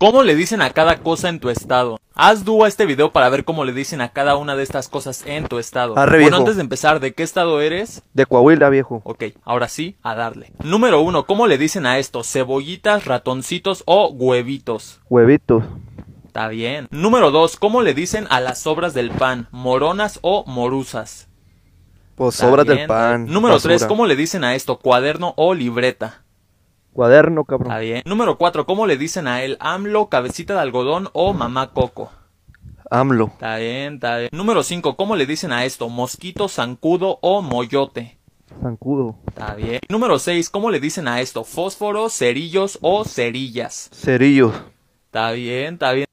¿Cómo le dicen a cada cosa en tu estado? Haz dúo a este video para ver cómo le dicen a cada una de estas cosas en tu estado. Arre, bueno, antes de empezar, ¿de qué estado eres? De Coahuila, viejo. Ok, ahora sí, a darle. Número uno, ¿cómo le dicen a esto? ¿Cebollitas, ratoncitos o huevitos? Huevitos. Está bien. Número dos, ¿cómo le dicen a las sobras del pan? ¿Moronas o morusas? Pues sobras del pan. Número tres, ¿cómo le dicen a esto? ¿Cuaderno o libreta? cuaderno, cabrón. Está bien. Número 4, ¿cómo le dicen a él? ¿AMLO, cabecita de algodón o mamá coco? AMLO. Está bien, está bien. Número 5, ¿cómo le dicen a esto? ¿Mosquito, zancudo o moyote? Zancudo. Está bien. Número 6, ¿cómo le dicen a esto? ¿Fósforo, cerillos o cerillas? Cerillos. Está bien, está bien.